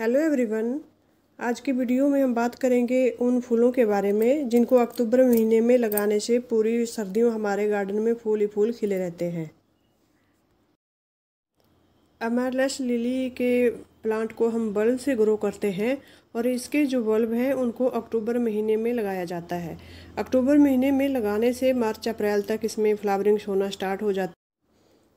hello everyone आज की video में हम बात करेंगे उन फूलों के बारे में जिनको अक्टूबर महीने में लगाने से पूरी सर्दियों हमारे गार्डन में फूल ही फूल खिले रहते हैं अमरलेस लिली के प्लांट को हम बल्ब से ग्रो करते हैं और इसके जो बल्ब हैं उनको अक्टूबर महीने में लगाया जाता है अक्टूबर महीने में लगाने से मार्च अप्रैल तक इसमें फ्लावरिंग्स होना स्टार्ट हो है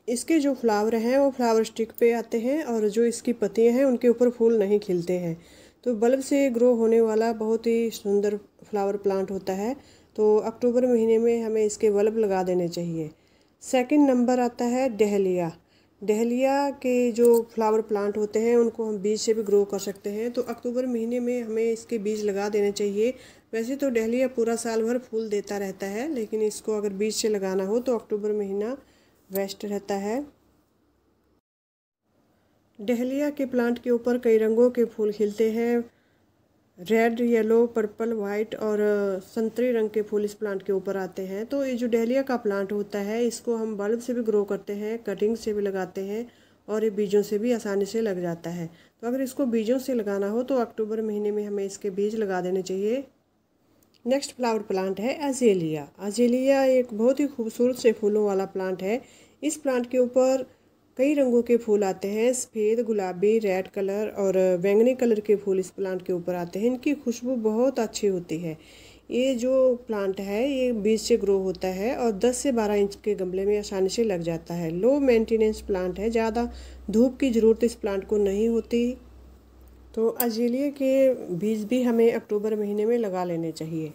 इसके जो फ्लावर हैं वो फ्लावर स्टिक पे आते हैं और जो इसकी पत्तियां हैं उनके ऊपर फूल नहीं खिलते हैं तो बल्ब से ग्रो होने वाला बहुत ही सुंदर फ्लावर प्लांट होता है तो अक्टूबर महीने में हमें इसके बल्ब लगा देने चाहिए सेकंड नंबर आता है डहलिया डहलिया के जो फ्लावर प्लांट होते हैं उनको हम बीज से भी ग्रो कर सकते हैं तो अक्टूबर महीने में हमें इसके बीज लगा देने चाहिए वैसे तो डहलिया पूरा साल भर फूल देता रहता है लेकिन इसको अगर बीज से लगाना हो तो अक्टूबर महीना वेस्ट रहता है डहलिया के प्लांट के ऊपर कई रंगों के फूल खिलते हैं रेड येलो पर्पल वाइट और संतरे रंग के फूल इस प्लांट के ऊपर आते हैं तो ये जो डहलिया का प्लांट होता है इसको हम बल्ब से भी ग्रो करते हैं कटिंग से भी लगाते हैं और ये बीजों से भी आसानी से लग जाता है तो अगर इसको बीजों से लगाना हो तो अक्टूबर महीने में हमें इसके बीज लगा देने चाहिए नेक्स्ट फ्लावर प्लांट है अजेलिया अजेलिया एक बहुत ही खूबसूरत से फूलों वाला प्लांट है इस प्लांट के ऊपर कई रंगों के फूल आते हैं सफ़ेद गुलाबी रेड कलर और बैंगनी कलर के फूल इस प्लांट के ऊपर आते हैं इनकी खुशबू बहुत अच्छी होती है ये जो प्लांट है ये बीज से ग्रो होता है और 10 से 12 इंच के गमले में आसानी से लग जाता है लो मेंटेनेंस प्लांट है ज़्यादा धूप की ज़रूरत इस प्लांट को नहीं होती तो अजीलिए के बीज भी हमें अक्टूबर महीने में लगा लेने चाहिए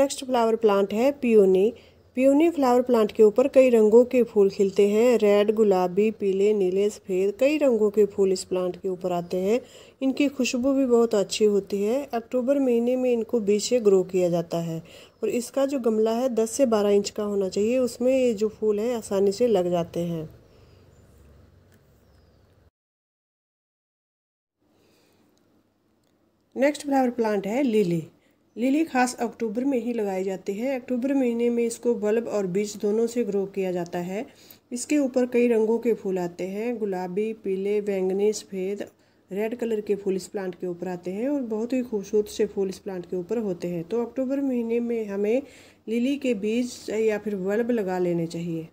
नेक्स्ट फ्लावर प्लांट है पियोनी पियोनी फ्लावर प्लांट के ऊपर कई रंगों के फूल खिलते हैं रेड गुलाबी पीले नीले सफ़ेद कई रंगों के फूल इस प्लांट के ऊपर आते हैं इनकी खुशबू भी बहुत अच्छी होती है अक्टूबर महीने में इनको बीज से ग्रो किया जाता है और इसका जो गमला है 10 से 12 इंच का होना चाहिए उसमें ये जो फूल है आसानी से लग जाते हैं नेक्स्ट फ्लावर प्लांट है लिली लिली खास अक्टूबर में ही लगाई जाती है अक्टूबर महीने में इसको बल्ब और बीज दोनों से ग्रो किया जाता है इसके ऊपर कई रंगों के फूल आते हैं गुलाबी पीले बैंगनी सफ़ेद रेड कलर के फूल इस प्लांट के ऊपर आते हैं और बहुत ही खूबसूरत से फूल इस प्लांट के ऊपर होते हैं तो अक्टूबर महीने में हमें लिली के बीज या फिर बल्ब लगा लेने चाहिए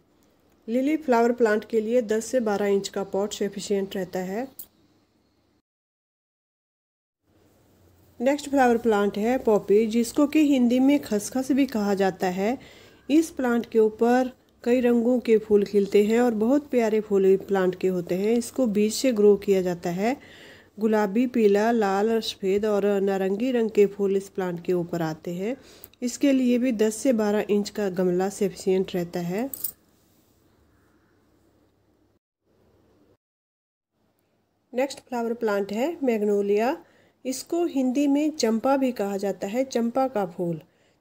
लिली फ्लावर प्लांट के लिए 10 से 12 इंच का पॉट सेफिशियंट रहता है नेक्स्ट फ्लावर प्लांट है पॉपी जिसको कि हिंदी में खसखस भी कहा जाता है इस प्लांट के ऊपर कई रंगों के फूल खिलते हैं और बहुत प्यारे फूल प्लांट के होते हैं इसको बीज से ग्रो किया जाता है गुलाबी पीला लाल और सफ़ेद और नारंगी रंग के फूल इस प्लांट के ऊपर आते हैं इसके लिए भी 10 से 12 इंच का गमला सेफिशियंट रहता है नेक्स्ट फ्लावर प्लांट है मैग्नोलिया इसको हिंदी में चंपा भी कहा जाता है चंपा का फूल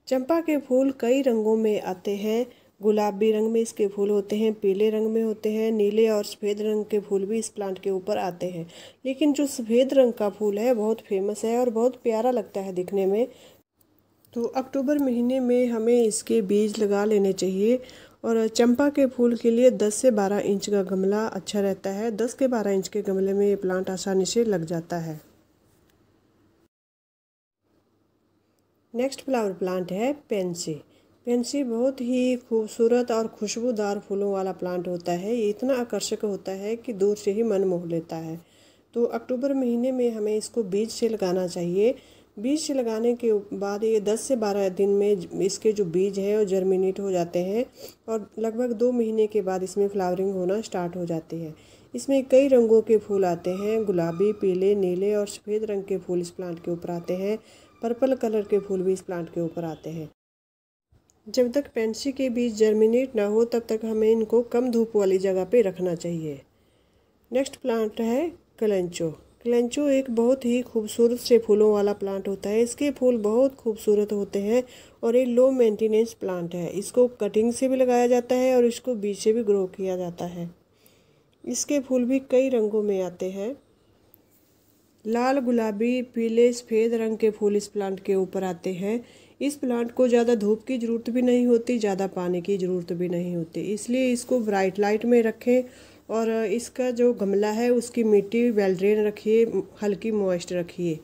चंपा के फूल कई रंगों में आते हैं गुलाबी रंग में इसके फूल होते हैं पीले रंग में होते हैं नीले और सफ़ेद रंग के फूल भी इस प्लांट के ऊपर आते हैं लेकिन जो सफ़ेद रंग का फूल है बहुत फेमस है और बहुत प्यारा लगता है दिखने में तो अक्टूबर महीने में हमें इसके बीज लगा लेने चाहिए और चंपा के फूल के लिए 10 से 12 इंच का गमला अच्छा रहता है 10 के 12 इंच के गमले में ये प्लांट आसानी से लग जाता है नेक्स्ट फ्लावर प्लांट है पेंसी पेंसी बहुत ही खूबसूरत और खुशबूदार फूलों वाला प्लांट होता है ये इतना आकर्षक होता है कि दूर से ही मन मोह लेता है तो अक्टूबर महीने में हमें इसको बीज से लगाना चाहिए बीज से लगाने के बाद ये 10 से 12 दिन में इसके जो बीज है वो जर्मिनेट हो जाते हैं और लगभग दो महीने के बाद इसमें फ्लावरिंग होना स्टार्ट हो जाती है इसमें कई रंगों के फूल आते हैं गुलाबी पीले नीले और सफ़ेद रंग के फूल इस प्लांट के ऊपर आते हैं पर्पल कलर के फूल भी इस प्लांट के ऊपर आते हैं जब तक पेंसी के बीज जर्मिनेट ना हो तब तक हमें इनको कम धूप वाली जगह पे रखना चाहिए नेक्स्ट प्लांट है कलेंचो कलेंचो एक बहुत ही खूबसूरत से फूलों वाला प्लांट होता है इसके फूल बहुत खूबसूरत होते हैं और ये लो मेंटेनेंस प्लांट है इसको कटिंग से भी लगाया जाता है और इसको बीज से भी ग्रो किया जाता है इसके फूल भी कई रंगों में आते हैं लाल गुलाबी पीले सफ़ेद रंग के फूल इस प्लांट के ऊपर आते हैं इस प्लांट को ज़्यादा धूप की ज़रूरत भी नहीं होती ज़्यादा पानी की ज़रूरत भी नहीं होती इसलिए इसको ब्राइट लाइट में रखें और इसका जो गमला है उसकी मिट्टी वेल ड्रेन रखिए हल्की मॉइस्ट रखिए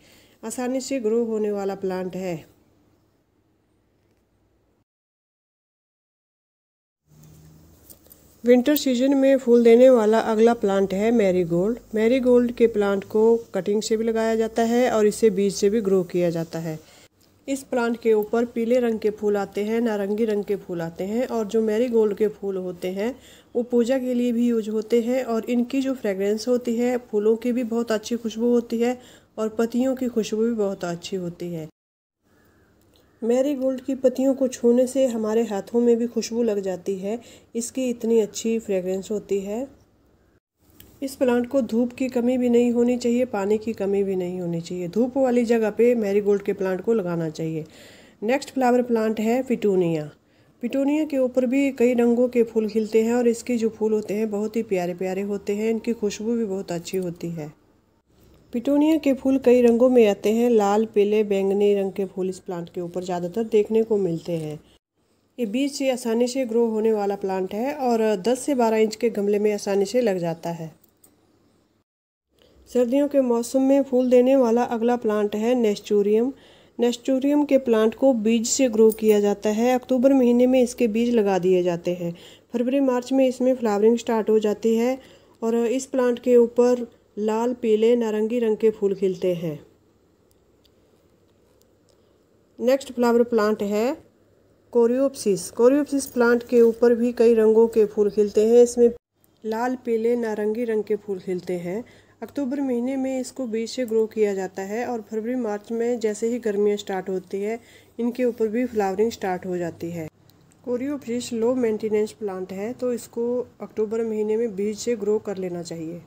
आसानी से ग्रो होने वाला प्लांट है विंटर सीजन में फूल देने वाला अगला प्लांट है मैरीगोल्ड मैरीगोल्ड के प्लांट को कटिंग से भी लगाया जाता है और इसे बीज से भी ग्रो किया जाता है इस प्लांट के ऊपर पीले रंग के फूल आते हैं नारंगी रंग के फूल आते हैं और जो मैरीगोल्ड के फूल होते हैं वो पूजा के लिए भी यूज होते हैं और इनकी जो फ्रेगरेंस होती है फूलों की भी बहुत अच्छी खुशबू होती है और पतियों की खुशबू भी बहुत अच्छी होती है मैरी गोल्ड की पत्तियों को छूने से हमारे हाथों में भी खुशबू लग जाती है इसकी इतनी अच्छी फ्रेगरेंस होती है इस प्लांट को धूप की कमी भी नहीं होनी चाहिए पानी की कमी भी नहीं होनी चाहिए धूप वाली जगह पे मैरी गोल्ड के प्लांट को लगाना चाहिए नेक्स्ट फ्लावर प्लांट है पिटूनिया पिटूनिया के ऊपर भी कई रंगों के फूल खिलते हैं और इसके जो फूल होते हैं बहुत ही प्यारे प्यारे होते हैं इनकी खुशबू भी बहुत अच्छी होती है पिटोनिया के फूल कई रंगों में आते हैं लाल पीले बैंगनी रंग के फूल इस प्लांट के ऊपर ज़्यादातर देखने को मिलते हैं ये बीज से आसानी से ग्रो होने वाला प्लांट है और 10 से 12 इंच के गमले में आसानी से लग जाता है सर्दियों के मौसम में फूल देने वाला अगला प्लांट है नेस्चूरियम नेस्टोरियम के प्लांट को बीज से ग्रो किया जाता है अक्टूबर महीने में इसके बीज लगा दिए जाते हैं फरवरी मार्च में इसमें फ्लावरिंग स्टार्ट हो जाती है और इस प्लांट के ऊपर लाल पीले नारंगी रंग के फूल खिलते हैं नेक्स्ट फ्लावर प्लांट है कोरियोप्सिस कोरियोप्सिस प्लांट के ऊपर भी कई रंगों के फूल खिलते हैं इसमें लाल पीले नारंगी रंग के फूल खिलते हैं अक्टूबर महीने में इसको बीज से ग्रो किया जाता है और फरवरी मार्च में जैसे ही गर्मियाँ स्टार्ट होती है इनके ऊपर भी फ्लावरिंग स्टार्ट हो जाती है कोरियोप्सिस लो मेंटेनेंस प्लांट है तो इसको अक्टूबर महीने में बीज से ग्रो कर लेना चाहिए